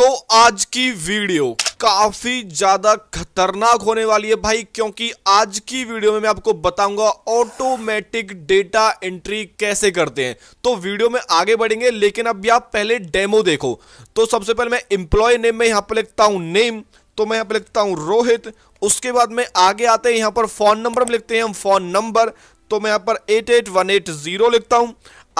तो आज की वीडियो काफी ज्यादा खतरनाक होने वाली है भाई क्योंकि आज की वीडियो में मैं आपको बताऊंगा ऑटोमेटिक डेटा एंट्री कैसे करते हैं तो वीडियो में आगे बढ़ेंगे लेकिन अब आप पहले डेमो देखो तो सबसे पहले मैं इंप्लॉय नेम में यहां पर लिखता हूं नेम तो मैं यहां पर लिखता हूं रोहित उसके बाद में आगे आते हैं यहां पर फोन नंबर लिखते हैं हम फोन नंबर तो मैं यहां पर eight eight one eight zero लिखता हूं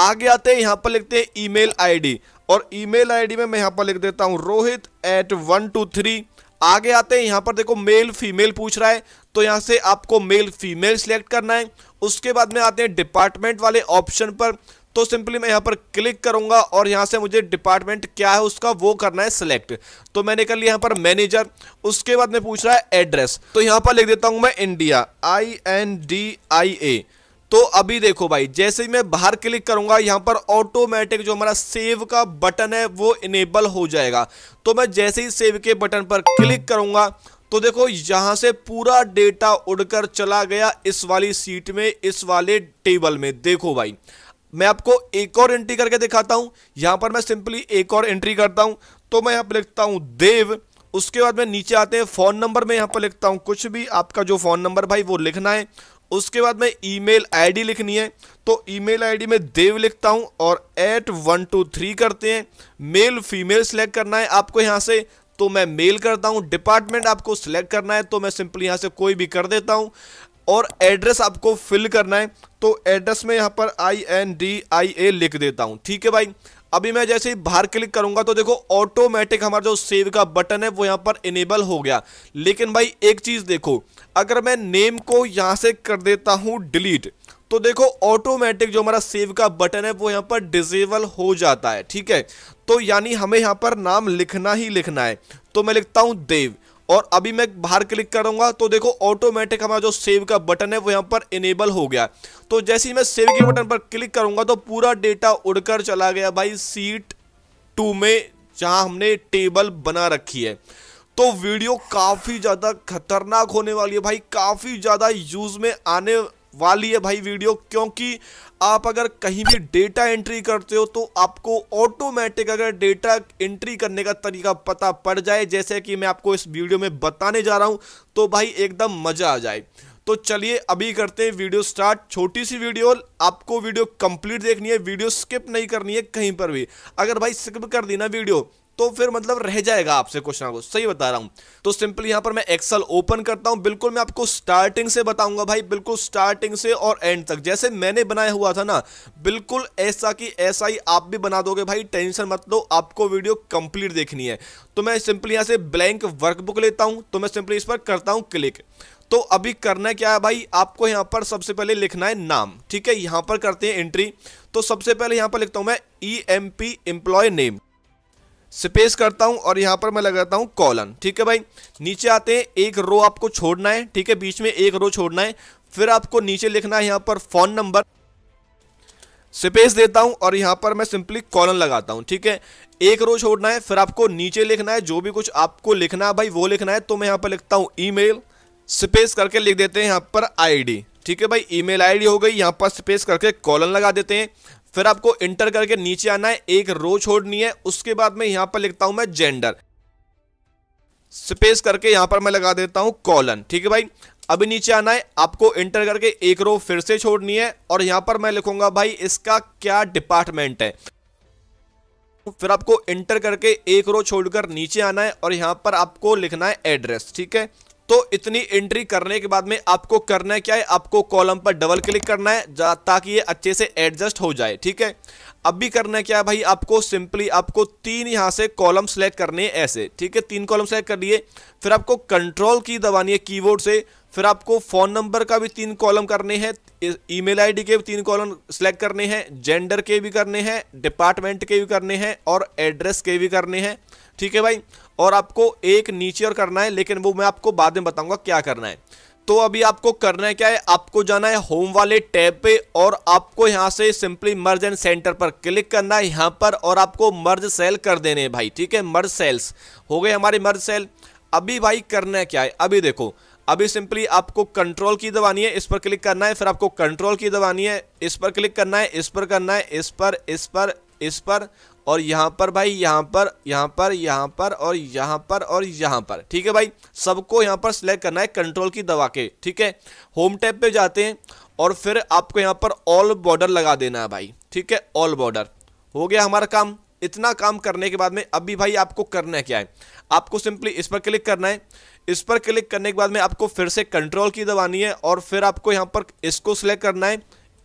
आगे आते हैं यहां पर लिखते हैं ईमेल आईडी और ईमेल आईडी में मैं यहाँ पर लिख देता हूँ Rohit at one two three आगे आते हैं यहाँ पर देखो मेल फीमेल पूछ रहा है तो यहाँ से आपको मेल फीमेल सिलेक्ट करना है उसके बाद में आते हैं डिपार्टमेंट वाले ऑप्शन पर तो सिंपली मैं यहाँ पर क्लिक करूँगा और यहाँ से मुझे डिपार्टमेंट क्या है उसका वो करना है सिलेक्ट तो मैंने कर लिया यहाँ पर मैनेजर उसके बाद में पूछ रहा है एड्रेस तो यहाँ पर लिख देता हूँ मैं India I N D I A तो अभी देखो भाई जैसे ही मैं बाहर क्लिक करूंगा यहाँ पर ऑटोमेटिक जो हमारा सेव का बटन है वो इनेबल हो जाएगा तो मैं जैसे ही सेव के बटन पर क्लिक करूंगा तो देखो यहां से पूरा डेटा उड़कर चला गया इस वाली सीट में इस वाले टेबल में देखो भाई मैं आपको एक और एंट्री करके दिखाता हूं यहां पर मैं सिंपली एक और एंट्री करता हूं तो मैं यहां पर लिखता हूं देव उसके बाद मैं नीचे आते हैं फ़ोन नंबर में यहाँ पर लिखता हूँ कुछ भी आपका जो फ़ोन नंबर भाई वो लिखना है उसके बाद में ईमेल आईडी लिखनी है तो ईमेल आईडी में देव लिखता हूं और एट वन टू थ्री करते हैं मेल फीमेल सेलेक्ट करना है आपको यहां से तो मैं मेल करता हूं डिपार्टमेंट आपको सिलेक्ट करना है तो मैं सिंपली यहां से कोई भी कर देता हूं और एड्रेस आपको फिल करना है तो एड्रेस में यहाँ पर आई एन डी आई ए लिख देता हूँ ठीक है भाई अभी मैं जैसे ही बाहर क्लिक करूंगा तो देखो ऑटोमेटिक हमारा जो सेव का बटन है वो यहाँ पर इनेबल हो गया लेकिन भाई एक चीज़ देखो अगर मैं नेम को यहाँ से कर देता हूँ डिलीट तो देखो ऑटोमेटिक जो हमारा सेव का बटन है वो यहाँ पर डिजेबल हो जाता है ठीक है तो यानी हमें यहाँ पर नाम लिखना ही लिखना है तो मैं लिखता हूँ देव और अभी मैं बाहर क्लिक करूंगा तो देखो ऑटोमेटिक हमारा जो सेव का बटन है वो यहाँ पर इनेबल हो गया तो जैसे ही मैं सेव के बटन पर क्लिक करूंगा तो पूरा डेटा उड़कर चला गया भाई सीट टू में जहाँ हमने टेबल बना रखी है तो वीडियो काफ़ी ज़्यादा खतरनाक होने वाली है भाई काफ़ी ज़्यादा यूज़ में आने वाली है भाई वीडियो क्योंकि आप अगर कहीं भी डेटा एंट्री करते हो तो आपको ऑटोमेटिक अगर डेटा एंट्री करने का तरीका पता पड़ जाए जैसे कि मैं आपको इस वीडियो में बताने जा रहा हूं तो भाई एकदम मज़ा आ जाए तो चलिए अभी करते हैं वीडियो स्टार्ट छोटी सी वीडियो आपको वीडियो कंप्लीट देखनी है वीडियो स्किप नहीं करनी है कहीं पर भी अगर भाई स्किप कर दी ना वीडियो तो फिर मतलब रह जाएगा आपसे कुछ ना कुछ सही बता रहा हूँ तो सिंपल यहां पर मैं एक्सल ओपन करता हूँ बिल्कुल मैं आपको स्टार्टिंग से बताऊंगा भाई बिल्कुल स्टार्टिंग से और एंड तक जैसे मैंने बनाया हुआ था ना बिल्कुल ऐसा कि ऐसा ही आप भी बना दोगे भाई टेंशन मत लो आपको वीडियो कंप्लीट देखनी है तो मैं सिंपली यहाँ से ब्लैंक वर्कबुक लेता हूं तो मैं सिंपली इस पर करता हूं क्लिक तो अभी करना क्या है भाई आपको यहां पर सबसे पहले लिखना है नाम ठीक है यहां पर करते हैं एंट्री तो सबसे पहले यहां पर लिखता हूं मैं E M P employ name space करता हूं और यहां पर मैं लगाता हूं कॉलन ठीक है भाई नीचे आते हैं एक रो आपको छोड़ना है ठीक है बीच में एक रो छोड़ना है फिर आपको नीचे लिखना है यहां पर फोन नंबर स्पेस देता हूं और यहां पर मैं सिंपली कॉलन लगाता हूं ठीक है एक रो छोड़ना है फिर आपको नीचे लिखना है जो भी कुछ आपको लिखना है भाई वो लिखना है तो मैं यहाँ पर लिखता हूं ईमेल स्पेस करके लिख देते हैं यहाँ पर आईडी ठीक है भाई ईमेल आईडी हो गई यहां पर स्पेस करके कॉलन लगा देते हैं फिर आपको इंटर करके नीचे आना है एक रो छोड़नी है उसके बाद में यहां पर लिखता हूं मैं जेंडर स्पेस करके यहां पर मैं लगा देता हूं कॉलन ठीक है भाई अभी नीचे आना है आपको एंटर करके एक रो फिर से छोड़नी है और यहां पर मैं लिखूंगा भाई इसका क्या डिपार्टमेंट है फिर आपको एंटर करके एक रो छोड़कर नीचे आना है और यहां पर आपको लिखना है एड्रेस ठीक है तो इतनी एंट्री करने के बाद में आपको करना क्या है आपको कॉलम पर डबल क्लिक करना है ताकि ये अच्छे से एडजस्ट हो जाए ठीक है अब भी करना है क्या है भाई आपको सिंपली आपको तीन यहाँ से कॉलम सेलेक्ट करने हैं ऐसे ठीक है तीन कॉलम सेलेक्ट कर लिए फिर आपको कंट्रोल की दबानी है कीबोर्ड से फिर आपको फ़ोन नंबर का भी तीन कॉलम करने हैं ईमेल आईडी के भी तीन कॉलम सेलेक्ट करने हैं जेंडर के भी करने हैं डिपार्टमेंट के भी करने हैं और एड्रेस के भी करने हैं ठीक है भाई और आपको एक नीचे और करना है लेकिन वो मैं आपको बाद में बताऊंगा क्या करना है तो अभी आपको करना है क्या है आपको जाना है होम वाले टैब पे और आपको यहाँ से सिंपली मर्ज एंड सेंटर पर क्लिक करना है यहाँ पर और आपको मर्ज सेल कर देने हैं भाई ठीक है मर्ज सेल्स हो गए हमारे मर्ज सेल अभी भाई करना है क्या है अभी देखो अभी सिंपली आपको कंट्रोल की दबानी है इस पर क्लिक करना है फिर आपको कंट्रोल की दबानी है इस पर क्लिक करना है इस पर करना है इस पर इस पर इस पर और यहाँ पर भाई यहाँ पर यहाँ पर यहाँ पर और यहाँ पर और यहाँ पर ठीक है भाई सबको यहाँ पर सिलेक्ट करना है कंट्रोल की दवा के ठीक है होम टैब पे जाते हैं और फिर आपको यहाँ पर ऑल बॉर्डर लगा देना है भाई ठीक है ऑल बॉर्डर हो गया हमारा काम इतना काम करने के बाद में अभी भाई आपको करना है क्या है आपको सिंपली इस पर क्लिक करना है इस पर क्लिक करने के बाद में आपको फिर से कंट्रोल की दबानी है और फिर आपको यहाँ पर इसको सिलेक्ट करना है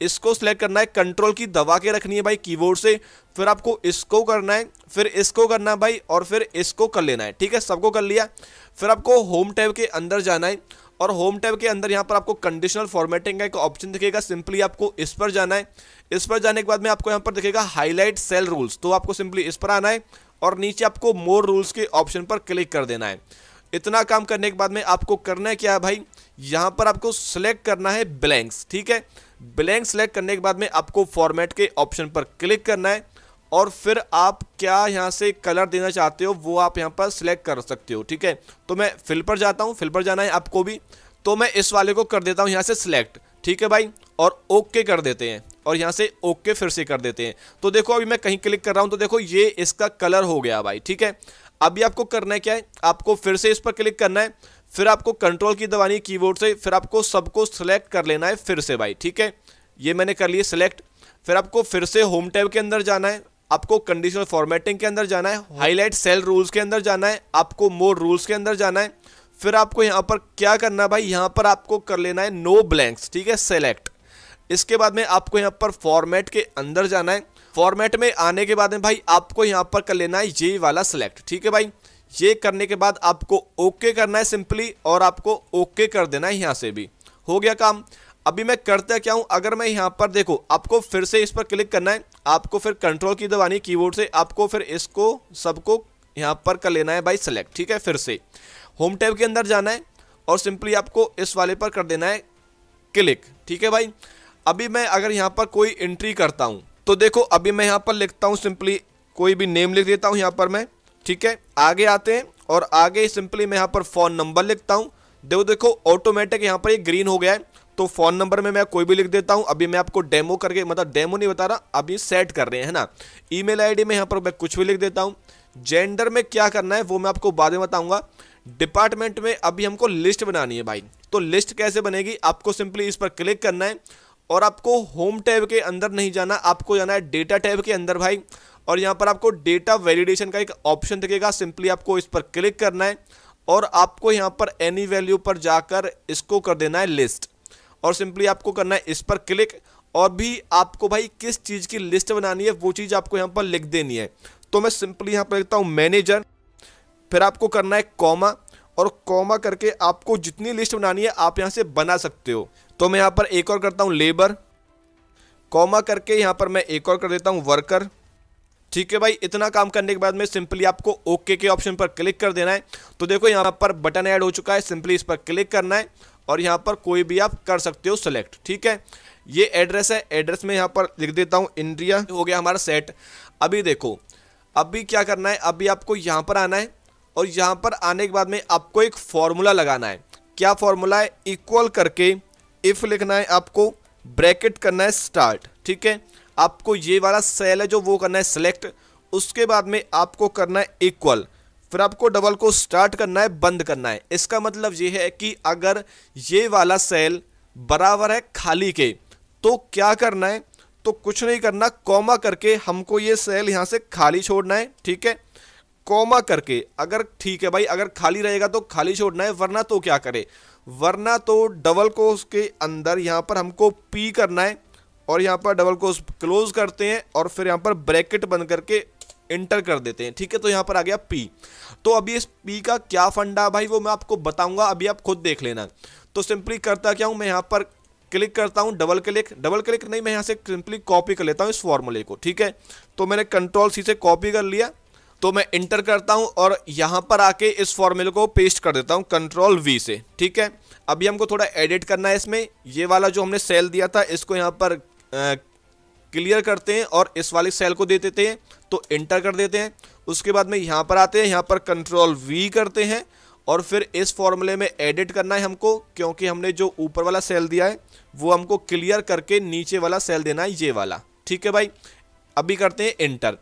इसको सिलेक्ट करना है कंट्रोल की दबा के रखनी है भाई कीबोर्ड से फिर आपको इसको करना है फिर इसको करना है भाई और फिर इसको कर लेना है ठीक है सबको कर लिया फिर आपको होम टैब के अंदर जाना है और होम टैब के अंदर यहाँ पर आपको कंडीशनल फॉर्मेटिंग का एक ऑप्शन दिखेगा सिंपली आपको इस पर जाना है इस पर जाने के बाद में आपको यहाँ पर दिखेगा हाईलाइट सेल रूल्स तो आपको सिंपली इस पर आना है और नीचे आपको मोर रूल्स के ऑप्शन पर क्लिक कर देना है इतना काम करने के बाद में आपको करना है क्या है भाई यहाँ पर आपको सिलेक्ट करना है ब्लैंक्स ठीक है ब्लैंक सेलेक्ट करने के बाद में आपको फॉर्मेट के ऑप्शन पर क्लिक करना है और फिर आप क्या यहाँ से कलर देना चाहते हो वो आप यहाँ पर सिलेक्ट कर सकते हो ठीक है तो मैं फिल पर जाता हूँ फिल पर जाना है आपको भी तो मैं इस वाले को कर देता हूँ यहाँ से सिलेक्ट ठीक है भाई और ओके कर देते हैं और यहाँ से ओके फिर से कर देते हैं तो देखो अभी मैं कहीं क्लिक कर रहा हूँ तो देखो ये इसका कलर हो गया भाई ठीक है अभी आपको करना है क्या है आपको फिर से इस पर क्लिक करना है फिर आपको कंट्रोल की दबानी कीबोर्ड से फिर आपको सबको सेलेक्ट कर लेना है फिर से भाई ठीक है ये मैंने कर लिए सिलेक्ट फिर आपको फिर से होम टैब के अंदर जाना है आपको कंडीशनल फॉर्मेटिंग के अंदर जाना है हाईलाइट सेल रूल्स के अंदर जाना है आपको मोर रूल्स के अंदर जाना है फिर आपको यहाँ पर क्या करना है भाई यहाँ पर आपको कर लेना है नो ब्लैंक्स ठीक है सेलेक्ट इसके बाद में आपको यहाँ पर फॉर्मेट के अंदर जाना है फॉर्मेट में आने के बाद में भाई आपको यहाँ पर कर लेना है ये वाला सेलेक्ट ठीक है भाई ये करने के बाद आपको ओके करना है सिंपली और आपको ओके कर देना है यहाँ से भी हो गया काम अभी मैं करता क्या हूँ अगर मैं यहाँ पर देखो आपको फिर से इस पर क्लिक करना है आपको फिर कंट्रोल की दबानी कीबोर्ड से आपको फिर इसको सबको यहाँ पर कर लेना है बाई सेलेक्ट ठीक है फिर से होम टैब के अंदर जाना है और सिंपली आपको इस वाले पर कर देना है क्लिक ठीक है भाई अभी मैं अगर यहाँ पर कोई एंट्री करता हूँ तो देखो अभी मैं यहाँ पर लिखता हूँ सिंपली कोई भी नेम लिख देता हूँ यहाँ पर मैं ठीक है आगे आते हैं और आगे सिंपली मैं यहाँ पर फ़ोन नंबर लिखता हूँ देखो देखो ऑटोमेटिक यहाँ पर ये ग्रीन हो गया है तो फ़ोन नंबर में मैं कोई भी लिख देता हूँ अभी मैं आपको डेमो करके मतलब डेमो नहीं बता रहा अभी सेट कर रहे हैं है ना ई मेल में यहाँ पर मैं कुछ भी लिख देता हूँ जेंडर में क्या करना है वो मैं आपको बाद में बताऊंगा डिपार्टमेंट में अभी हमको लिस्ट बनानी है भाई तो लिस्ट कैसे बनेगी आपको सिंपली इस पर क्लिक करना है और आपको होम टैब के अंदर नहीं जाना आपको जाना है डेटा टैब के अंदर भाई और यहाँ पर आपको डेटा वैलिडेशन का एक ऑप्शन दिखेगा सिंपली आपको इस पर क्लिक करना है और आपको यहाँ पर एनी वैल्यू पर जाकर इसको कर देना है लिस्ट और सिंपली आपको करना है इस पर क्लिक और भी आपको भाई किस चीज़ की लिस्ट बनानी है वो चीज़ आपको यहाँ पर लिख देनी है तो मैं सिंपली यहाँ पर लिखता हूँ मैनेजर फिर आपको करना है कॉमा और कॉमा करके आपको जितनी लिस्ट बनानी है आप यहाँ से बना सकते हो तो मैं यहाँ पर एक और करता हूँ लेबर कॉमा करके यहाँ पर मैं एक और कर देता हूँ वर्कर ठीक है भाई इतना काम करने के बाद में सिंपली आपको ओके के ऑप्शन पर क्लिक कर देना है तो देखो यहाँ पर बटन ऐड हो चुका है सिंपली इस पर क्लिक करना है और यहाँ पर कोई भी आप कर सकते हो सेलेक्ट ठीक है ये एड्रेस है एड्रेस में यहाँ पर लिख देता हूँ इंडिया हो गया हमारा सेट अभी देखो अभी क्या करना है अभी आपको यहाँ पर आना है और यहाँ पर आने के बाद में आपको एक फॉर्मूला लगाना है क्या फॉर्मूला है इक्वल करके इफ़ लिखना है आपको ब्रैकेट करना है स्टार्ट ठीक है आपको ये वाला सेल है जो वो करना है सेलेक्ट उसके बाद में आपको करना है इक्वल फिर आपको डबल को स्टार्ट करना है बंद करना है इसका मतलब ये है कि अगर ये वाला सेल बराबर है खाली के तो क्या करना है तो कुछ नहीं करना कॉमा करके हमको ये सेल यहाँ से खाली छोड़ना है ठीक है कॉमा करके अगर ठीक है भाई अगर खाली रहेगा तो खाली छोड़ना है वरना तो क्या करे वरना तो डबल को उसके अंदर यहाँ पर हमको पी करना है और यहाँ पर डबल क्रोस क्लोज करते हैं और फिर यहाँ पर ब्रैकेट बंद करके इंटर कर देते हैं ठीक है तो यहाँ पर आ गया पी तो अभी इस पी का क्या फंडा भाई वो मैं आपको बताऊंगा अभी आप खुद देख लेना तो सिंपली करता क्या हूँ मैं यहाँ पर क्लिक करता हूँ डबल क्लिक डबल क्लिक नहीं मैं यहाँ से सिंपली कॉपी कर लेता हूँ इस फॉर्मूले को ठीक है तो मैंने कंट्रोल सी से कॉपी कर लिया तो मैं इंटर करता हूँ और यहाँ पर आके इस फॉर्मूले को पेस्ट कर देता हूँ कंट्रोल वी से ठीक है अभी हमको थोड़ा एडिट करना है इसमें ये वाला जो हमने सेल दिया था इसको यहाँ पर क्लियर करते हैं और इस वाले सेल को दे देते हैं तो इंटर कर देते हैं उसके बाद में यहाँ पर आते हैं यहाँ पर कंट्रोल वी करते हैं और फिर इस फॉर्मूले में एडिट करना है हमको क्योंकि हमने जो ऊपर वाला सेल दिया है वो हमको क्लियर करके नीचे वाला सेल देना है ये वाला ठीक है भाई अभी करते हैं इंटर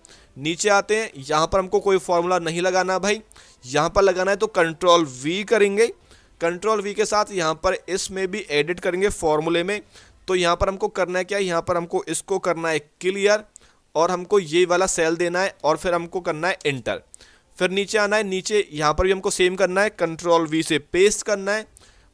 नीचे आते हैं यहाँ पर हमको कोई फॉर्मूला नहीं लगाना भाई यहाँ पर लगाना है तो कंट्रोल वी करेंगे कंट्रोल वी के साथ यहाँ पर इसमें भी एडिट करेंगे फॉर्मूले में तो यहाँ पर हमको करना है क्या यहाँ पर हमको इसको करना है क्लियर और हमको ये वाला सेल देना है और फिर हमको करना है इंटर फिर नीचे आना है नीचे यहाँ पर भी हमको सेम करना है कंट्रोल वी से पेस्ट करना है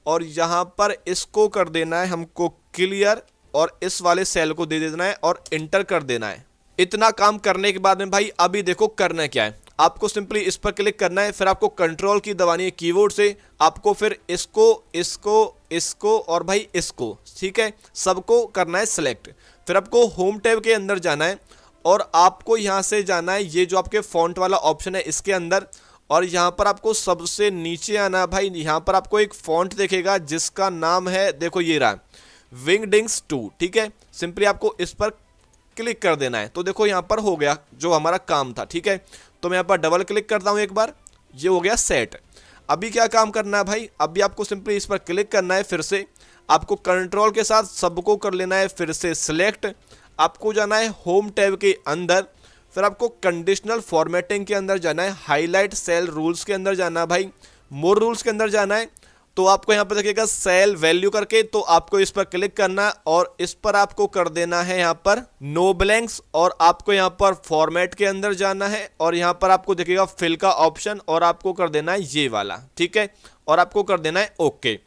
और यहाँ पर इसको कर देना है हमको क्लियर और इस वाले सेल को दे देना है और इंटर कर देना है इतना काम करने के बाद में भाई अभी देखो करना क्या है आपको सिंपली इस पर क्लिक करना है फिर आपको कंट्रोल की दबानी है कीबोर्ड से आपको फिर इसको इसको इसको और भाई इसको ठीक है सबको करना है सिलेक्ट फिर आपको होम टैब के अंदर जाना है और आपको यहाँ से जाना है ये जो आपके फॉन्ट वाला ऑप्शन है इसके अंदर और यहाँ पर आपको सबसे नीचे आना भाई यहाँ पर आपको एक फॉन्ट देखेगा जिसका नाम है देखो ये रहा विंग डिंग्स टू ठीक है सिंपली आपको इस पर क्लिक कर देना है तो देखो यहाँ पर हो गया जो हमारा काम था ठीक है तो मैं यहाँ पर डबल क्लिक करता हूँ एक बार ये हो गया सेट अभी क्या काम करना है भाई अभी आपको सिंपली इस पर क्लिक करना है फिर से आपको कंट्रोल के साथ सबको कर लेना है फिर से सिलेक्ट आपको जाना है होम टैब के अंदर फिर आपको कंडीशनल फॉर्मेटिंग के अंदर जाना है हाईलाइट सेल रूल्स के अंदर जाना है भाई मोर रूल्स के अंदर जाना है तो आपको यहाँ पर देखिएगा सेल वैल्यू करके तो आपको इस पर क्लिक करना है और इस पर आपको कर देना है यहाँ पर नो ब्लैंक्स और आपको यहाँ पर फॉर्मेट के अंदर जाना है और यहाँ पर आपको देखिएगा फिल का ऑप्शन और आपको कर देना है ये वाला ठीक है और आपको कर देना है ओके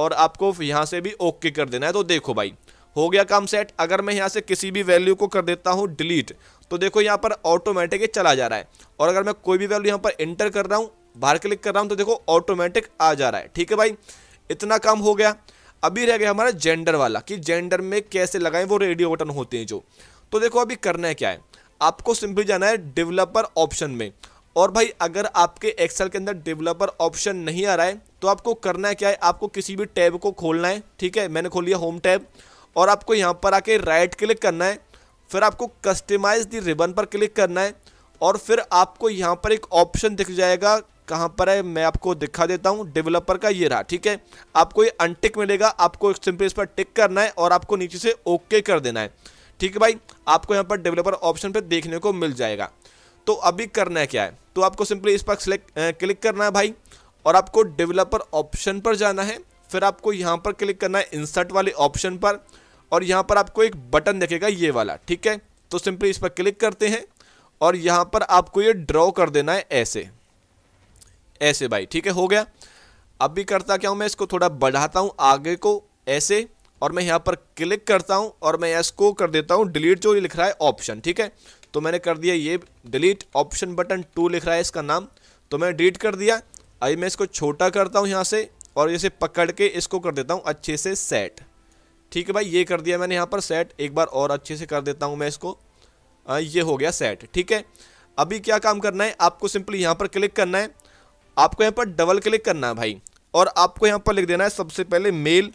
और आपको यहाँ से भी ओके कर देना है तो देखो भाई हो गया काम सेट अगर मैं यहाँ से किसी भी वैल्यू को कर देता हूँ डिलीट तो देखो यहाँ पर ऑटोमेटिक चला जा रहा है और अगर मैं कोई भी वैल्यू यहाँ पर एंटर कर रहा हूँ बाहर क्लिक कर रहा हूँ तो देखो ऑटोमेटिक आ जा रहा है ठीक है भाई इतना काम हो गया अभी रह गया हमारा जेंडर वाला कि जेंडर में कैसे लगाएं वो रेडियो बटन होते हैं जो तो देखो अभी करना है क्या है आपको सिंपली जाना है डेवलपर ऑप्शन में और भाई अगर आपके एक्सेल के अंदर डेवलपर ऑप्शन नहीं आ रहा है तो आपको करना है क्या है आपको किसी भी टैब को खोलना है ठीक है मैंने खोल लिया होम टैब और आपको यहाँ पर आके राइट क्लिक करना है फिर आपको कस्टमाइज दी रिबन पर क्लिक करना है और फिर आपको यहाँ पर एक ऑप्शन दिख जाएगा कहाँ पर है मैं आपको दिखा देता हूँ डेवलपर का ये रहा ठीक है आपको ये अनटिक मिलेगा आपको सिंपली इस पर टिक करना है और आपको नीचे से ओके कर देना है ठीक है भाई आपको यहाँ पर डेवलपर ऑप्शन पर देखने को मिल जाएगा तो अभी करना है क्या है तो आपको सिंपली इस पर सिलेक्ट क्लिक करना है भाई और आपको डेवलपर ऑप्शन पर जाना है फिर आपको यहाँ पर क्लिक करना है इंसर्ट वाले ऑप्शन पर और यहाँ पर आपको एक बटन देखेगा ये वाला ठीक है तो सिंपली इस पर क्लिक करते हैं और यहाँ पर आपको ये ड्रॉ कर देना है ऐसे ऐसे भाई ठीक है हो गया अब भी करता क्या हूँ मैं इसको थोड़ा बढ़ाता हूँ आगे को ऐसे और मैं यहाँ पर क्लिक करता हूँ और मैं इसको कर देता हूँ डिलीट जो लिख रहा है ऑप्शन ठीक है तो मैंने कर दिया ये डिलीट ऑप्शन बटन टू लिख रहा है इसका नाम तो मैं डिलीट कर दिया अभी मैं इसको छोटा करता हूँ यहाँ से और इसे पकड़ के इसको कर देता हूँ अच्छे से सेट ठीक है भाई ये कर दिया मैंने यहाँ पर सेट एक बार और अच्छे से कर देता हूँ मैं इसको आ, ये हो गया सेट ठीक है अभी क्या काम करना है आपको सिंपली यहाँ पर क्लिक करना है आपको यहाँ पर डबल क्लिक करना है भाई और आपको यहाँ पर लिख देना है सबसे पहले मेल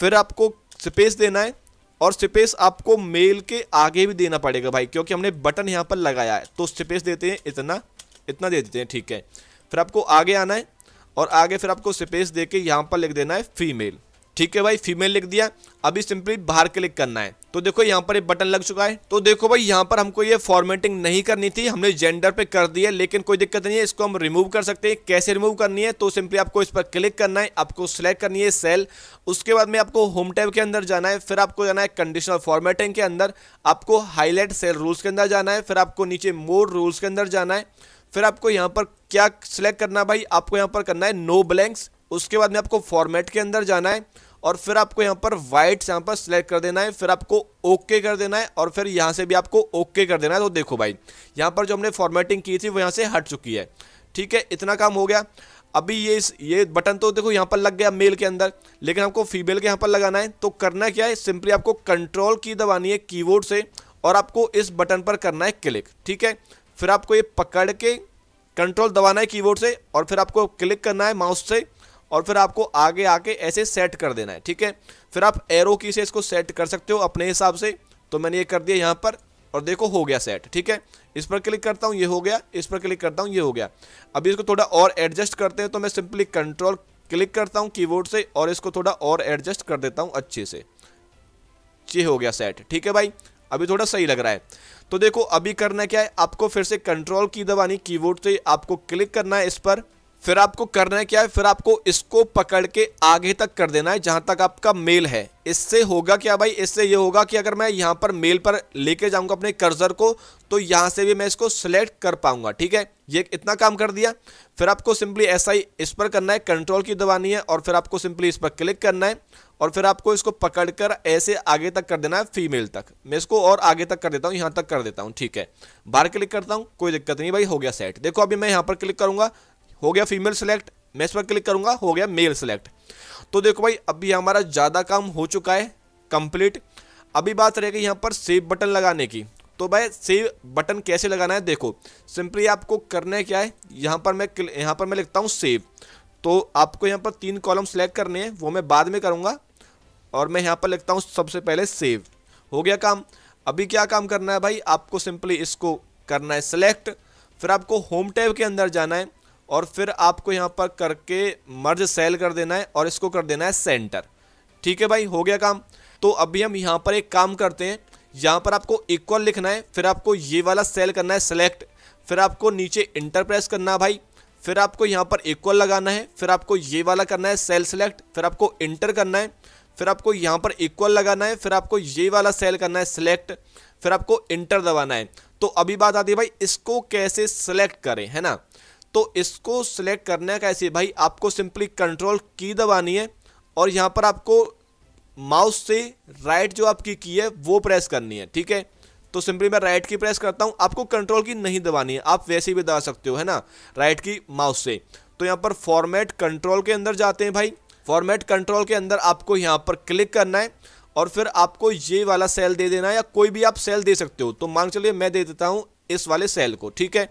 फिर आपको स्पेस देना है और स्पेस आपको मेल के आगे भी देना पड़ेगा भाई क्योंकि हमने बटन यहाँ पर लगाया है तो स्पेस देते हैं इतना इतना दे देते हैं ठीक है फिर आपको आगे आना है और आगे फिर आपको स्पेस दे के यहाँ पर लिख देना है फीमेल ठीक है भाई फीमेल लिख दिया अभी सिंपली बाहर क्लिक करना है तो देखो यहाँ पर ये बटन लग चुका है तो देखो भाई यहाँ पर हमको ये फॉर्मेटिंग नहीं करनी थी हमने जेंडर पे कर दिया है लेकिन कोई दिक्कत नहीं है इसको हम रिमूव कर सकते हैं कैसे रिमूव करनी है तो सिंपली आपको इस पर क्लिक करना है आपको सिलेक्ट करनी है सेल उसके बाद में आपको होम टैब के अंदर जाना है फिर आपको जाना है कंडीशनल फॉर्मेटिंग के अंदर आपको हाईलाइट सेल रूल्स के अंदर जाना है फिर आपको नीचे मोर रूल्स के अंदर जाना है फिर आपको यहाँ पर क्या सिलेक्ट करना है भाई आपको यहाँ पर करना है नो ब्लैंक्स उसके बाद में आपको फॉर्मेट के अंदर जाना है और फिर आपको यहाँ पर वाइट यहाँ पर सिलेक्ट कर देना है फिर आपको ओके कर देना है और फिर यहाँ से भी आपको ओके कर देना है तो देखो भाई यहाँ पर जो हमने फॉर्मेटिंग की थी वो यहाँ से हट चुकी है ठीक है इतना काम हो गया अभी ये इस ये बटन तो देखो यहाँ पर लग गया मेल के अंदर लेकिन आपको फीमेल के यहाँ पर लगाना है तो करना क्या है सिंपली आपको कंट्रोल की दबानी है कीबोर्ड से और आपको इस बटन पर करना है क्लिक ठीक है फिर आपको ये पकड़ के कंट्रोल दबाना है कीबोर्ड से और फिर आपको क्लिक करना है माउस से और फिर आपको आगे आके ऐसे सेट कर देना है ठीक है फिर आप एरो की से इसको सेट कर सकते हो अपने हिसाब से तो मैंने ये कर दिया यहाँ पर और देखो हो गया सेट ठीक है इस पर क्लिक करता हूँ ये हो गया इस पर क्लिक करता हूँ ये हो गया अभी इसको थोड़ा और एडजस्ट करते हैं तो मैं सिंपली कंट्रोल क्लिक करता हूँ कीबोर्ड से और इसको थोड़ा और एडजस्ट कर देता हूँ अच्छे से ये हो गया सेट ठीक है भाई अभी थोड़ा सही लग रहा है तो देखो अभी करना क्या है आपको फिर से कंट्रोल की दबानी कीबोर्ड से आपको क्लिक करना है इस पर फिर आपको करना क्या है फिर आपको इसको पकड़ के आगे तक कर देना है जहां तक आपका मेल है इससे होगा क्या भाई इससे ये होगा कि अगर मैं यहाँ पर मेल पर लेके जाऊंगा अपने कर्जर को तो यहां से भी मैं इसको सिलेक्ट कर पाऊंगा ठीक है ये इतना काम कर दिया फिर आपको सिंपली ऐसा ही इस पर करना है कंट्रोल की दबानी है और फिर आपको सिंपली इस पर क्लिक करना है और फिर आपको इसको पकड़कर ऐसे आगे तक कर देना है फीमेल तक मैं इसको और आगे तक कर देता हूँ यहाँ तक कर देता हूँ ठीक है बाहर क्लिक करता हूँ कोई दिक्कत नहीं भाई हो गया सेट देखो अभी मैं यहाँ पर क्लिक करूँगा हो गया फीमेल सेलेक्ट मैं इस पर क्लिक करूँगा हो गया मेल सेलेक्ट तो देखो भाई अभी हमारा ज़्यादा काम हो चुका है कंप्लीट अभी बात रहेगी यहाँ पर सेव बटन लगाने की तो भाई सेव बटन कैसे लगाना है देखो सिंपली आपको करना है क्या है यहाँ पर मैं यहाँ पर मैं लिखता हूँ सेव तो आपको यहाँ पर तीन कॉलम सेलेक्ट करने हैं वो मैं बाद में करूँगा और मैं यहाँ पर लिखता हूँ सबसे पहले सेव हो गया काम अभी क्या काम करना है भाई आपको सिंपली इसको करना है सेलेक्ट फिर आपको होम टैब के अंदर जाना है और फिर आपको यहाँ पर करके मर्ज सेल कर देना है और इसको कर देना है सेंटर ठीक है भाई हो गया काम तो अभी हम यहाँ पर एक काम करते हैं यहाँ पर आपको इक्वल लिखना है फिर आपको ये वाला सेल करना है सेलेक्ट फिर आपको नीचे इंटर प्रेस करना है भाई फिर आपको यहाँ पर इक्वल लगाना है फिर आपको ये वाला करना है सेल सेलेक्ट फिर आपको इंटर करना है फिर आपको यहाँ पर इक्वल लगाना है फिर आपको ये वाला सेल करना है सेलेक्ट फिर आपको इंटर दबाना है तो अभी बात आती है भाई इसको कैसे सेलेक्ट करें है ना तो इसको सिलेक्ट करने का ऐसे भाई आपको सिंपली कंट्रोल की दबानी है और यहाँ पर आपको माउस से राइट जो आपकी की है वो प्रेस करनी है ठीक है तो सिंपली मैं राइट की प्रेस करता हूँ आपको कंट्रोल की नहीं दबानी है आप वैसे भी दबा सकते हो है ना राइट की माउस से तो यहाँ पर फॉर्मेट कंट्रोल के अंदर जाते हैं भाई फॉर्मेट कंट्रोल के अंदर आपको यहाँ पर क्लिक करना है और फिर आपको ये वाला सेल दे देना है या कोई भी आप सेल दे सकते हो तो मान चलिए मैं दे देता हूँ इस वाले सेल को ठीक है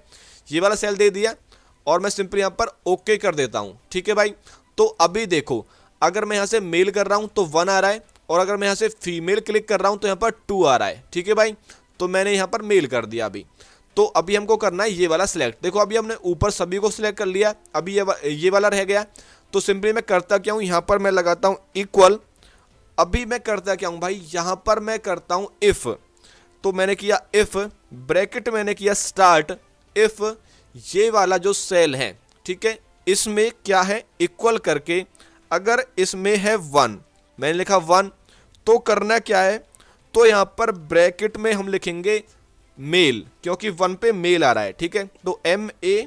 ये वाला सेल दे दिया और मैं सिंपली यहाँ पर ओके कर देता हूँ ठीक है भाई तो अभी देखो अगर मैं यहाँ से मेल कर रहा हूँ तो वन आ रहा है और अगर मैं यहाँ से फीमेल क्लिक कर रहा हूँ तो यहाँ पर टू आ रहा है ठीक है भाई तो मैंने यहाँ पर मेल कर दिया अभी तो अभी हमको करना है ये वाला सिलेक्ट देखो अभी हमने ऊपर सभी को सिलेक्ट कर लिया अभी ये वा, ये वाला रह गया तो सिंपली मैं करता क्या हूँ यहाँ पर मैं लगाता हूँ इक्वल अभी मैं करता क्या हूँ भाई यहाँ पर मैं करता हूँ इफ़ तो मैंने किया इफ़ ब्रैकेट मैंने किया स्टार्ट इफ़ ये वाला जो सेल है ठीक है इसमें क्या है इक्वल करके अगर इसमें है वन मैंने लिखा वन तो करना क्या है तो यहाँ पर ब्रैकेट में हम लिखेंगे मेल क्योंकि वन पे मेल आ रहा है ठीक है तो एम ए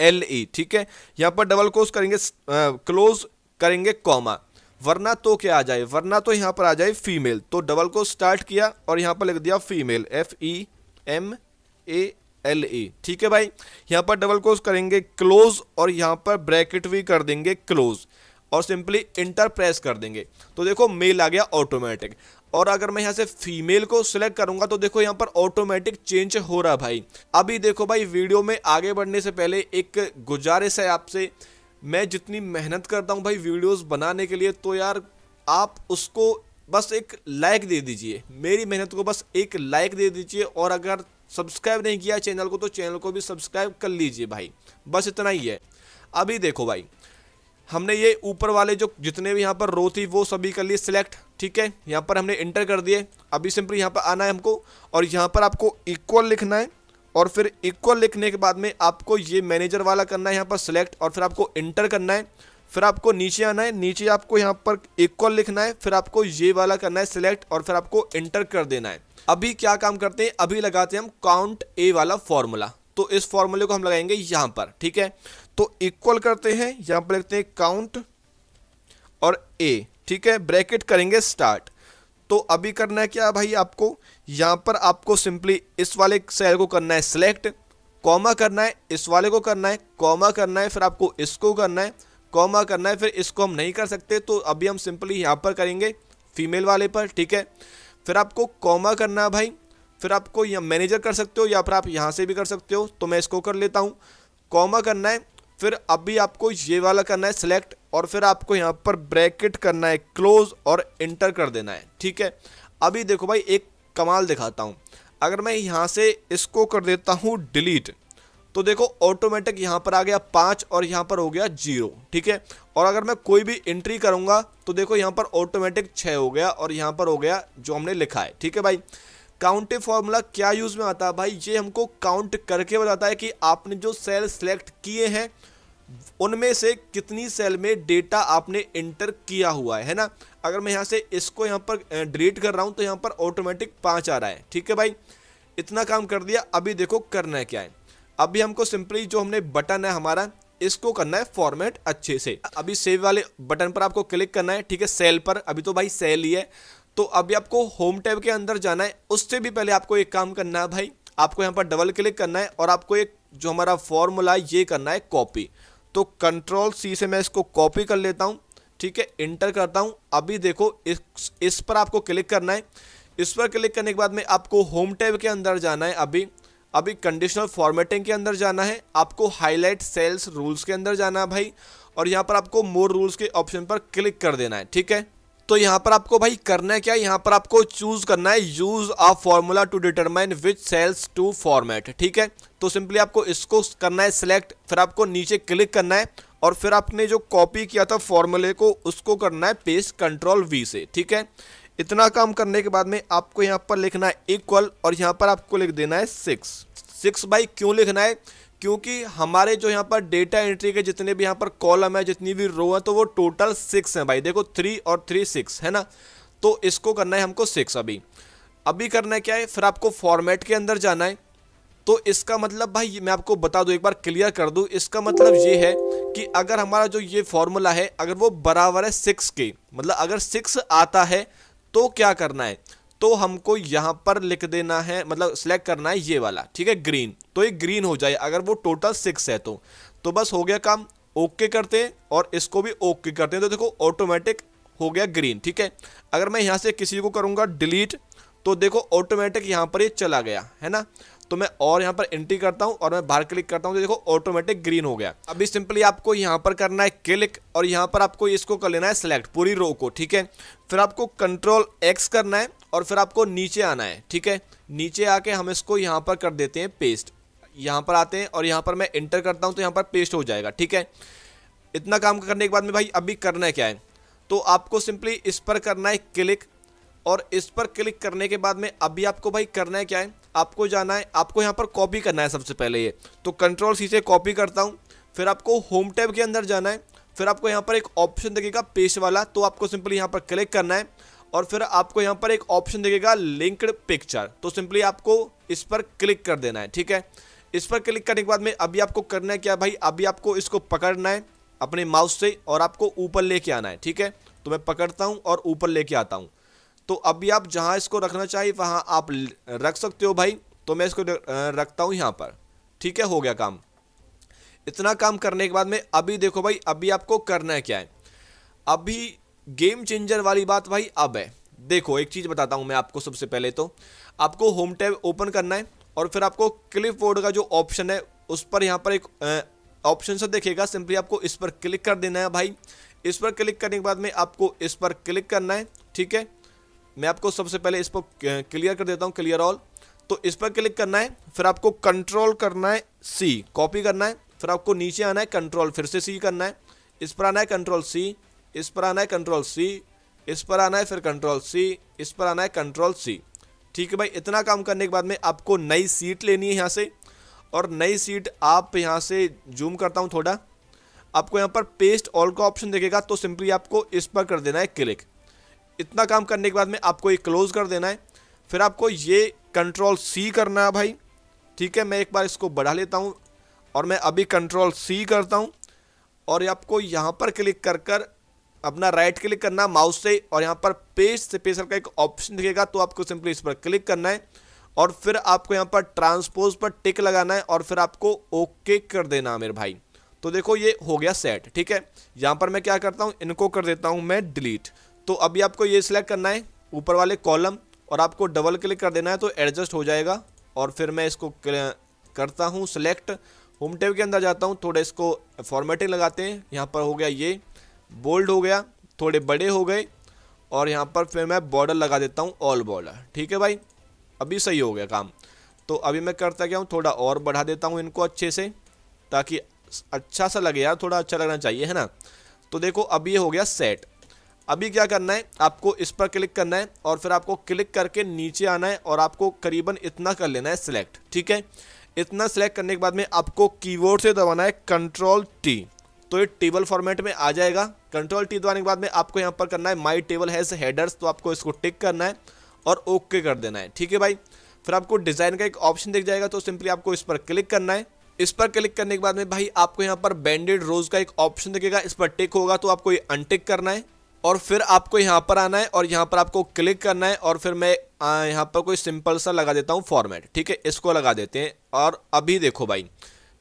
एल ई ठीक है यहाँ पर डबल क्लोज करेंगे क्लोज करेंगे कॉमा वरना तो क्या आ जाए वरना तो यहाँ पर आ जाए फीमेल तो डबल को स्टार्ट किया और यहाँ पर लिख दिया female F E M A L E ठीक है भाई यहाँ पर डबल क्लोज करेंगे क्लोज और यहाँ पर ब्रैकेट भी कर देंगे क्लोज और सिंपली इंटर प्रेस कर देंगे तो देखो मेल आ गया ऑटोमेटिक और अगर मैं यहाँ से फीमेल को सिलेक्ट करूंगा तो देखो यहाँ पर ऑटोमेटिक चेंज हो रहा भाई अभी देखो भाई वीडियो में आगे बढ़ने से पहले एक गुजारिश है आपसे मैं जितनी मेहनत करता हूँ भाई वीडियोस बनाने के लिए तो यार आप उसको बस एक लाइक दे दीजिए मेरी मेहनत को बस एक लाइक दे दीजिए और अगर सब्सक्राइब नहीं किया चैनल को तो चैनल को भी सब्सक्राइब कर लीजिए भाई बस इतना ही है अभी देखो भाई हमने ये ऊपर वाले जो जितने भी यहाँ पर रो थी वो सभी कर लिए सिलेक्ट ठीक है यहाँ पर हमने इंटर कर दिए अभी सिंपली यहाँ पर आना है हमको और यहाँ पर आपको इक्वल लिखना है और फिर इक्वल लिखने के बाद में आपको ये मैनेजर वाला करना है यहाँ पर सिलेक्ट और फिर आपको इंटर करना है फिर आपको नीचे आना है नीचे आपको यहाँ पर इक्वल लिखना है फिर आपको ये वाला करना है सिलेक्ट और फिर आपको इंटर कर देना है अभी क्या काम करते हैं अभी लगाते हैं हम काउंट ए वाला फॉर्मूला तो इस फॉर्मूले को हम लगाएंगे यहां पर ठीक है तो इक्वल करते हैं यहां पर लिखते हैं काउंट और ए ठीक है ब्रैकेट करेंगे स्टार्ट तो अभी करना है क्या भाई आपको यहां पर आपको सिंपली इस वाले सेल को करना है सिलेक्ट कॉमा करना है इस वाले को करना है कॉमा करना है फिर आपको इसको करना है कॉमा करना है फिर इसको हम नहीं कर सकते तो अभी हम सिंपली यहाँ पर करेंगे फीमेल वाले पर ठीक है फिर आपको कॉमा करना है भाई फिर आपको यहाँ मैनेजर कर सकते हो या फिर आप यहाँ से भी कर सकते हो तो मैं इसको कर लेता हूँ कॉमा करना है फिर अभी आपको ये वाला करना है सिलेक्ट और फिर आपको यहाँ पर ब्रैकेट करना है क्लोज और इंटर कर देना है ठीक है अभी देखो भाई एक कमाल दिखाता हूँ अगर मैं यहाँ से इसको कर देता हूँ डिलीट तो देखो ऑटोमेटिक यहाँ पर आ गया पाँच और यहाँ पर हो गया जीरो ठीक है और अगर मैं कोई भी एंट्री करूँगा तो देखो यहाँ पर ऑटोमेटिक छः हो गया और यहाँ पर हो गया जो हमने लिखा है ठीक है भाई काउंटिंग फॉर्मूला क्या यूज़ में आता है भाई ये हमको काउंट करके बताता है कि आपने जो सेल सेलेक्ट किए हैं उनमें से कितनी सेल में डेटा आपने इंटर किया हुआ है है ना अगर मैं यहाँ से इसको यहाँ पर डिलीट कर रहा हूँ तो यहाँ पर ऑटोमेटिक पाँच आ रहा है ठीक है भाई इतना काम कर दिया अभी देखो करना है क्या है अभी हमको सिंपली जो हमने बटन है हमारा इसको करना है फॉर्मेट अच्छे से अभी सेव वाले बटन पर आपको क्लिक करना है ठीक है सेल पर अभी तो भाई सेल ही है तो अभी आपको होम टैब के अंदर जाना है उससे भी पहले आपको एक काम करना है भाई आपको यहाँ पर डबल क्लिक करना है और आपको एक जो हमारा फॉर्मूला है ये करना है कॉपी तो कंट्रोल सी से मैं इसको कॉपी कर लेता हूँ ठीक है इंटर करता हूँ अभी देखो इस इस पर आपको क्लिक करना है इस पर क्लिक करने के बाद में आपको होम टैब के अंदर जाना है अभी अभी कंडीशनल फॉर्मेटिंग के अंदर जाना है आपको हाईलाइट सेल्स रूल्स के अंदर जाना है भाई और यहाँ पर आपको मोर रूल्स के ऑप्शन पर क्लिक कर देना है ठीक है तो यहाँ पर आपको भाई करना है क्या यहाँ पर आपको चूज करना है use a formula to determine which cells to format ठीक है तो सिंपली आपको इसको करना है सिलेक्ट फिर आपको नीचे क्लिक करना है और फिर आपने जो कॉपी किया था फॉर्मूले को उसको करना है पेस्ट कंट्रोल वी से ठीक है इतना काम करने के बाद में आपको यहाँ पर लिखना है इक्वल और यहाँ पर आपको लिख देना है सिक्स सिक्स बाई क्यों लिखना है क्योंकि हमारे जो यहाँ पर डेटा एंट्री के जितने भी यहाँ पर कॉलम है जितनी भी रो है तो वो टोटल सिक्स हैं भाई देखो थ्री और थ्री सिक्स है ना तो इसको करना है हमको सिक्स अभी अभी करना है क्या है फिर आपको फॉर्मेट के अंदर जाना है तो इसका मतलब भाई मैं आपको बता दूँ एक बार क्लियर कर दूँ इसका मतलब ये है कि अगर हमारा जो ये फॉर्मूला है अगर वो बराबर है सिक्स के मतलब अगर सिक्स आता है तो क्या करना है तो हमको यहाँ पर लिख देना है मतलब सिलेक्ट करना है ये वाला ठीक है ग्रीन तो ये ग्रीन हो जाए अगर वो टोटल सिक्स है तो तो बस हो गया काम ओके करते हैं और इसको भी ओके करते हैं तो देखो ऑटोमेटिक हो गया ग्रीन ठीक है अगर मैं यहाँ से किसी को करूँगा डिलीट तो देखो ऑटोमेटिक यहाँ पर ये चला गया है ना तो मैं और यहाँ पर एंट्री करता हूँ और मैं बाहर क्लिक करता हूँ तो देखो ऑटोमेटिक ग्रीन हो गया अभी सिंपली आपको यहाँ पर करना है क्लिक और यहाँ पर आपको इसको कर लेना है सिलेक्ट पूरी रो को ठीक है फिर आपको कंट्रोल एक्स करना है और फिर आपको नीचे आना है ठीक है नीचे आके हम इसको यहाँ पर कर देते हैं पेस्ट यहाँ पर आते हैं और यहाँ पर मैं इंटर करता हूँ तो यहाँ पर पेस्ट हो जाएगा ठीक है इतना काम करने के बाद में भाई अभी करना है क्या है तो आपको सिंपली इस पर करना है क्लिक और इस पर क्लिक करने के बाद में अभी आपको भाई करना है क्या है आपको जाना है आपको यहाँ पर कॉपी करना है सबसे पहले ये तो कंट्रोल सी से कॉपी करता हूँ फिर आपको होम टैब के अंदर जाना है फिर आपको यहाँ पर एक ऑप्शन देखेगा पेश वाला तो आपको सिंपली यहाँ पर क्लिक करना है और फिर आपको यहाँ पर एक ऑप्शन देखेगा लिंक्ड पिक्चर तो सिंपली आपको इस पर क्लिक कर देना है ठीक है इस पर क्लिक करने के बाद में अभी आपको करना है क्या भाई अभी आपको इसको पकड़ना है अपने माउस से और आपको ऊपर लेके आना है ठीक है तो मैं पकड़ता हूँ और ऊपर लेके आता हूँ तो अभी आप जहाँ इसको रखना चाहिए वहाँ आप रख सकते हो भाई तो मैं इसको रखता हूँ यहाँ पर ठीक है हो गया काम इतना काम करने के बाद में अभी देखो भाई अभी आपको करना है क्या है अभी गेम चेंजर वाली बात भाई अब है देखो एक चीज़ बताता हूँ मैं आपको सबसे पहले तो आपको होम टैब ओपन करना है और फिर आपको क्लिप बोर्ड का जो ऑप्शन है उस पर यहाँ पर एक ऑप्शन से देखेगा सिंपली आपको इस पर क्लिक कर देना है भाई इस पर क्लिक करने के बाद में आपको इस पर क्लिक करना है ठीक है मैं आपको सबसे पहले इस पर क्लियर कर देता हूँ क्लियर ऑल तो इस पर क्लिक करना है फिर आपको कंट्रोल करना है सी कॉपी करना है फिर आपको नीचे आना है कंट्रोल फिर से सी करना है इस पर आना है कंट्रोल सी इस पर आना है कंट्रोल सी इस पर आना है फिर कंट्रोल सी इस पर आना है कंट्रोल सी ठीक है भाई इतना काम करने के बाद में आपको नई सीट लेनी है यहाँ से और नई सीट आप यहाँ से जूम करता हूँ थोड़ा आपको यहाँ पर पेस्ट ऑल का ऑप्शन देखेगा तो सिंपली आपको इस पर कर देना है क्लिक इतना काम करने के बाद में आपको ये क्लोज़ कर देना है फिर आपको ये कंट्रोल सी करना है भाई ठीक है मैं एक बार इसको बढ़ा लेता हूँ और मैं अभी कंट्रोल सी करता हूँ और आपको यहाँ पर क्लिक कर कर अपना राइट क्लिक करना माउस से और यहाँ पर पेज से पेज का एक ऑप्शन दिखेगा तो आपको सिंपली इस पर क्लिक करना है और फिर आपको यहाँ पर ट्रांसपोज पर टिक लगाना है और फिर आपको ओके कर देना है मेरे भाई तो देखो ये हो गया सेट ठीक है यहाँ पर मैं क्या करता हूँ इनको कर देता हूँ मैं डिलीट तो अभी आपको ये सिलेक्ट करना है ऊपर वाले कॉलम और आपको डबल क्लिक कर देना है तो एडजस्ट हो जाएगा और फिर मैं इसको करता हूँ सिलेक्ट होम टेब के अंदर जाता हूँ थोड़ा इसको फॉर्मेटिंग लगाते हैं यहाँ पर हो गया ये बोल्ड हो गया थोड़े बड़े हो गए और यहाँ पर फिर मैं बॉर्डर लगा देता हूँ ऑल बॉर्डर ठीक है भाई अभी सही हो गया काम तो अभी मैं करता क्या हूँ थोड़ा और बढ़ा देता हूँ इनको अच्छे से ताकि अच्छा सा लगे यार थोड़ा अच्छा लगना चाहिए है ना तो देखो अब ये हो गया सेट अभी क्या करना है आपको इस पर क्लिक करना है और फिर आपको क्लिक करके नीचे आना है और आपको करीबन इतना कर लेना है सिलेक्ट ठीक है इतना सिलेक्ट करने के बाद में आपको कीबोर्ड से दबाना है कंट्रोल टी तो ये टेबल फॉर्मेट में आ जाएगा कंट्रोल टी दबाने के बाद में आपको यहाँ पर करना है माई टेबल हैज़ हेडर्स तो आपको इसको टिक करना है और ओके कर देना है ठीक है भाई फिर आपको डिज़ाइन का एक ऑप्शन दिख जाएगा तो सिंपली आपको इस पर क्लिक करना है इस पर क्लिक करने के बाद में भाई आपको यहाँ पर बैंडेड रोज़ का एक ऑप्शन दिखेगा इस पर टिक होगा तो आपको ये अनटिक करना है और फिर आपको यहाँ पर आना है और यहाँ पर आपको क्लिक करना है और फिर मैं यहाँ पर कोई सिंपल सा लगा देता हूँ फॉर्मेट ठीक है इसको लगा देते हैं और अभी देखो भाई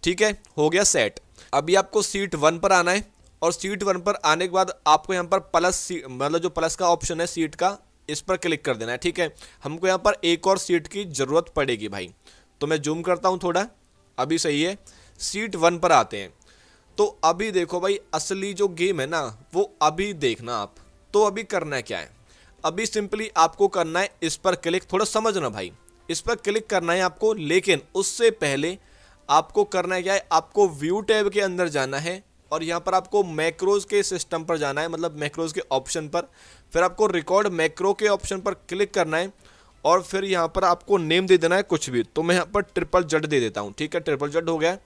ठीक है हो गया सेट अभी आपको सीट वन पर आना है और सीट वन पर आने के बाद आपको यहाँ पर प्लस मतलब जो प्लस का ऑप्शन है सीट का इस पर क्लिक कर देना है ठीक है हमको यहाँ पर एक और सीट की ज़रूरत पड़ेगी भाई तो मैं जूम करता हूँ थोड़ा अभी सही है सीट वन पर आते हैं तो अभी देखो भाई असली जो गेम है ना वो अभी देखना आप तो अभी करना क्या है अभी सिंपली आपको करना है इस पर क्लिक थोड़ा समझना भाई इस पर क्लिक करना है आपको लेकिन उससे पहले आपको करना है क्या है आपको व्यू टैब के अंदर जाना है और यहाँ पर आपको मैक्रोज के सिस्टम पर जाना है मतलब मैक्रोज के ऑप्शन पर फिर आपको रिकॉर्ड मैक्रो के ऑप्शन पर क्लिक करना है और फिर यहाँ पर आपको नेम दे देना है कुछ भी तो मैं यहाँ पर ट्रिपल जड दे देता हूँ ठीक है ट्रिपल जड हो गया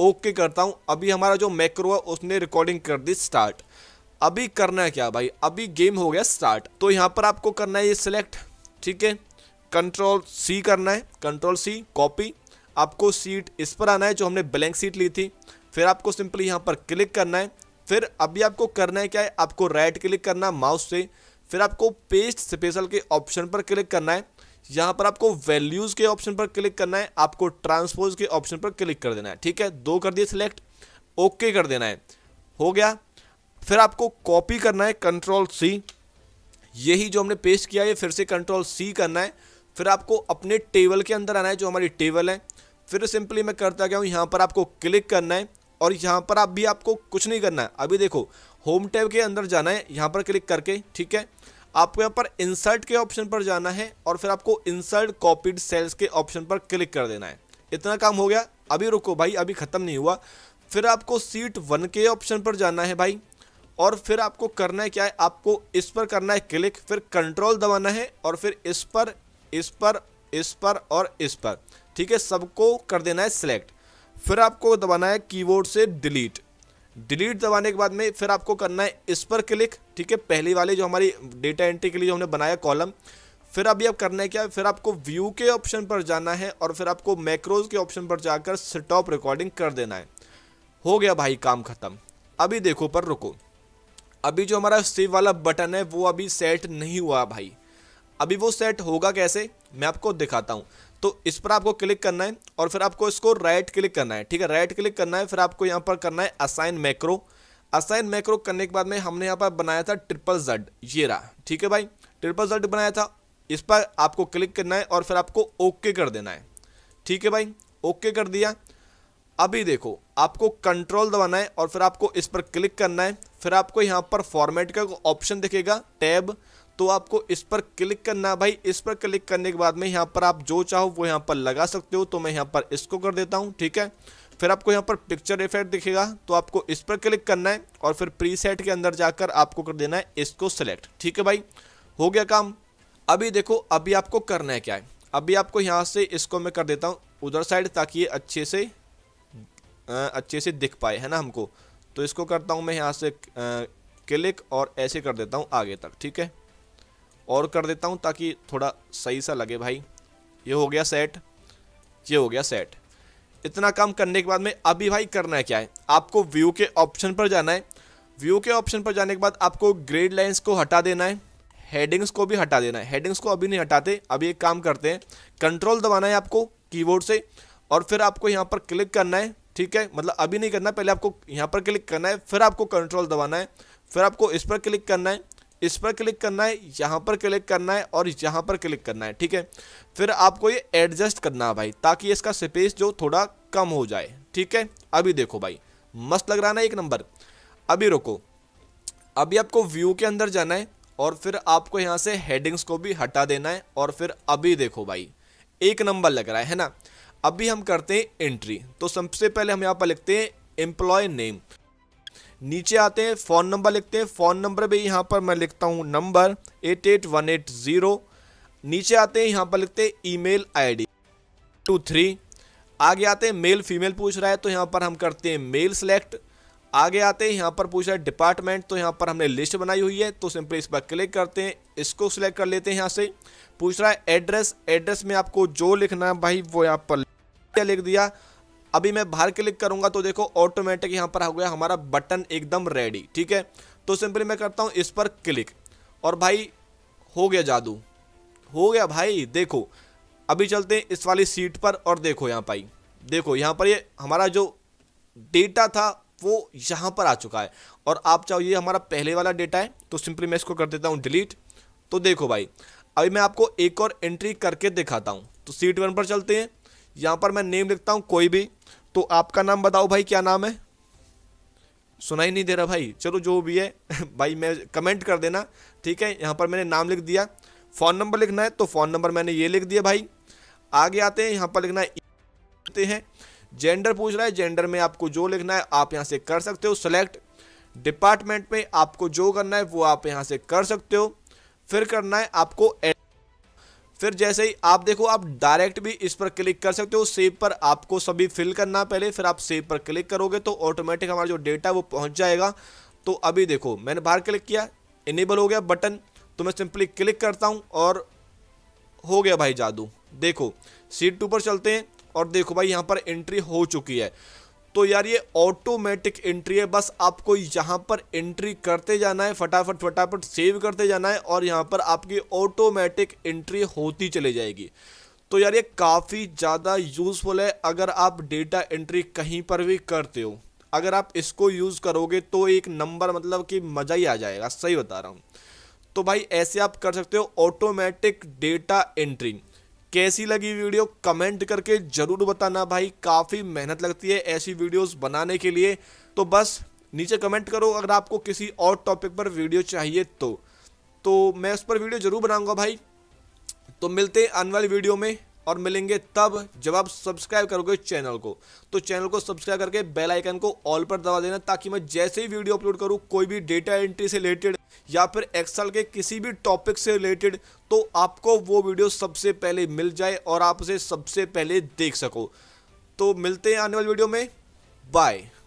ओके करता हूँ अभी हमारा जो मैक्रो है उसने रिकॉर्डिंग कर दी स्टार्ट अभी करना है क्या भाई अभी गेम हो गया स्टार्ट तो यहाँ पर आपको करना है ये सिलेक्ट ठीक है कंट्रोल सी करना है कंट्रोल सी कॉपी आपको सीट इस पर आना है जो हमने ब्लैंक सीट ली थी फिर आपको सिंपली यहाँ पर क्लिक करना है फिर अभी आपको करना है क्या है आपको राइट क्लिक करना माउस से फिर आपको पेस्ट स्पेशल के ऑप्शन पर क्लिक करना है यहाँ पर आपको वैल्यूज़ के ऑप्शन पर क्लिक करना है आपको ट्रांसपोज के ऑप्शन पर क्लिक कर देना है ठीक है दो कर दिए सिलेक्ट ओके कर देना है हो गया फिर आपको कॉपी करना है कंट्रोल सी यही जो हमने पेस्ट किया है फिर से कंट्रोल सी करना है फिर आपको अपने टेबल के अंदर आना है जो हमारी टेबल है फिर सिंपली मैं करता गया हूँ यहाँ पर आपको क्लिक करना है और यहाँ पर आप भी आपको कुछ नहीं करना है अभी देखो होम टैब के अंदर जाना है यहाँ पर क्लिक करके ठीक है आपको यहाँ पर इंसर्ट के ऑप्शन पर जाना है और फिर आपको इंसर्ट कॉपीड सेल्स के ऑप्शन पर क्लिक कर देना है इतना काम हो गया अभी रुको भाई अभी ख़त्म नहीं हुआ फिर आपको सीट वन के ऑप्शन पर जाना है भाई और फिर आपको करना है क्या है आपको इस पर करना है क्लिक फिर कंट्रोल दबाना है और फिर इस पर इस पर इस पर और इस पर ठीक है सबको कर देना है सिलेक्ट फिर आपको दबाना है कीबोर्ड से डिलीट डिलीट दबाने के बाद में फिर आपको करना है इस पर क्लिक ठीक है पहली वाली जो हमारी डेटा एंट्री के लिए हमने बनाया कॉलम फिर अभी आप करना है क्या फिर आपको व्यू के ऑप्शन पर जाना है और फिर आपको मैक्रोज के ऑप्शन पर जाकर स्टॉप रिकॉर्डिंग कर देना है हो गया भाई काम ख़त्म अभी देखो पर रुको अभी जो हमारा सेव वाला बटन है वो अभी सेट नहीं हुआ भाई अभी वो सेट होगा कैसे मैं आपको दिखाता हूँ तो इस पर आपको क्लिक करना है और फिर आपको इसको राइट क्लिक करना है ठीक है राइट क्लिक करना है फिर आपको यहाँ पर करना है असाइन मैक्रो असाइन मैक्रो करने के बाद में हमने यहाँ पर बनाया था ट्रिपल जेड ये रहा ठीक है भाई ट्रिपल जेड बनाया था इस पर आपको क्लिक करना है और फिर आपको ओके कर देना है ठीक है भाई ओके कर दिया अभी देखो आपको कंट्रोल दबाना है और फिर आपको इस पर क्लिक करना है फिर आपको यहाँ पर फॉर्मेट का ऑप्शन दिखेगा टैब तो आपको इस पर क्लिक करना भाई इस पर क्लिक करने के बाद में यहाँ पर आप जो चाहो वो यहाँ पर लगा सकते हो तो मैं यहाँ पर इसको कर देता हूँ ठीक है फिर आपको यहाँ पर पिक्चर इफेक्ट दिखेगा तो आपको इस पर क्लिक करना है और फिर प्रीसेट के अंदर जाकर आपको कर देना है इसको सेलेक्ट ठीक है भाई हो गया काम अभी देखो अभी आपको करना है क्या है अभी आपको यहाँ से इसको मैं कर देता हूँ उधर साइड ताकि ये अच्छे से आ, अच्छे से दिख पाए है ना हमको तो इसको करता हूँ मैं यहाँ से क्लिक और ऐसे कर देता हूँ आगे तक ठीक है और कर देता हूँ ताकि थोड़ा सही सा लगे भाई ये हो गया सेट ये हो गया सेट इतना काम करने के बाद में अभी भाई करना है क्या है आपको व्यू के ऑप्शन पर जाना है व्यू के ऑप्शन पर जाने के बाद आपको ग्रेड लाइन्स को हटा देना है हेडिंग्स को भी हटा देना है हेडिंग्स को अभी नहीं हटाते अभी एक काम करते हैं कंट्रोल दबाना है आपको कीबोर्ड से और फिर आपको यहाँ पर क्लिक करना है ठीक है मतलब अभी नहीं करना पहले आपको यहाँ पर क्लिक करना है फिर आपको कंट्रोल दबाना है फिर आपको इस पर क्लिक करना है इस पर क्लिक करना है यहाँ पर क्लिक करना है और यहाँ पर क्लिक करना है ठीक है फिर आपको ये एडजस्ट करना है भाई ताकि इसका स्पेस जो थोड़ा कम हो जाए ठीक है अभी देखो भाई मस्त लग रहा ना एक नंबर अभी रुको अभी आपको व्यू के अंदर जाना है और फिर आपको यहाँ से हेडिंग्स को भी हटा देना है और फिर अभी देखो भाई एक नंबर लग रहा है, है ना अभी हम करते हैं एंट्री तो सबसे पहले हम यहाँ पर लिखते हैं एम्प्लॉय नेम नीचे आते हैं फ़ोन नंबर लिखते हैं फ़ोन नंबर भी यहाँ पर मैं लिखता हूँ number eight eight one eight zero नीचे आते हैं यहाँ पर लिखते हैं ईमेल आईडी टू थ्री आगे आते हैं मेल फीमेल पूछ रहा है तो यहाँ पर हम करते हैं मेल सेलेक्ट आगे आते हैं यहाँ पर पूछ रहा है डिपार्टमेंट तो यहाँ पर हमने लिस्ट बनाई हुई है तो सिंपली इस पर क्लिक करते हैं इसको सिलेक्ट कर लेते हैं यहाँ से पूछ रहा है एड्रेस एड्रेस में आपको जो लिखना है भाई वो यहाँ पर लिख दिया अभी मैं बाहर क्लिक करूँगा तो देखो ऑटोमेटिक यहाँ पर हो गया हमारा बटन एकदम रेडी ठीक है तो सिंपली मैं करता हूँ इस पर क्लिक और भाई हो गया जादू हो गया भाई देखो अभी चलते हैं इस वाली सीट पर और देखो यहाँ पाई देखो यहाँ पर ये हमारा जो डेटा था वो यहाँ पर आ चुका है और आप चाहो ये हमारा पहले वाला डेटा है तो सिंपली मैं इसको कर देता हूँ डिलीट तो देखो भाई अभी मैं आपको एक और एंट्री करके दिखाता हूँ तो सीट वन पर चलते हैं यहाँ पर मैं नेम लिखता हूँ कोई भी तो आपका नाम बताओ भाई क्या नाम है सुनाई नहीं दे रहा भाई चलो जो भी है भाई मैं कमेंट कर देना ठीक है यहाँ पर मैंने नाम लिख दिया फ़ोन नंबर लिखना है तो फ़ोन नंबर मैंने ये लिख दिया भाई आगे आते हैं यहाँ पर लिखना है हैं जेंडर पूछ रहा है जेंडर में आपको जो लिखना है आप यहाँ से कर सकते हो सेलेक्ट डिपार्टमेंट में आपको जो करना है वो आप यहाँ से कर सकते हो फिर करना है आपको फिर जैसे ही आप देखो आप डायरेक्ट भी इस पर क्लिक कर सकते हो सेव पर आपको सभी फिल करना पहले फिर आप सेव पर क्लिक करोगे तो ऑटोमेटिक हमारा जो डेटा वो पहुँच जाएगा तो अभी देखो मैंने बाहर क्लिक किया इनेबल हो गया बटन तो मैं सिंपली क्लिक करता हूँ और हो गया भाई जादू देखो सीट टू पर चलते हैं और देखो भाई यहाँ पर एंट्री हो चुकी है तो यार ये ऑटोमेटिक एंट्री है बस आपको यहाँ पर एंट्री करते जाना है फटाफट फटाफट सेव करते जाना है और यहाँ पर आपकी ऑटोमेटिक एंट्री होती चली जाएगी तो यार ये काफ़ी ज़्यादा यूज़फुल है अगर आप डेटा एंट्री कहीं पर भी करते हो अगर आप इसको यूज़ करोगे तो एक नंबर मतलब कि मज़ा ही आ जाएगा सही बता रहा हूँ तो भाई ऐसे आप कर सकते हो ऑटोमेटिक डेटा एंट्री कैसी लगी वीडियो कमेंट करके ज़रूर बताना भाई काफ़ी मेहनत लगती है ऐसी वीडियोस बनाने के लिए तो बस नीचे कमेंट करो अगर आपको किसी और टॉपिक पर वीडियो चाहिए तो तो मैं उस पर वीडियो ज़रूर बनाऊंगा भाई तो मिलते हैं आने वाली वीडियो में और मिलेंगे तब जब आप सब्सक्राइब करोगे चैनल को तो चैनल को सब्सक्राइब करके बेल आइकन को ऑल पर दबा देना ताकि मैं जैसे ही वीडियो अपलोड करूँ कोई भी डेटा एंट्री से रिलेटेड या फिर एक्सल के किसी भी टॉपिक से रिलेटेड तो आपको वो वीडियो सबसे पहले मिल जाए और आप उसे सबसे पहले देख सको तो मिलते हैं आने वाली वीडियो में बाय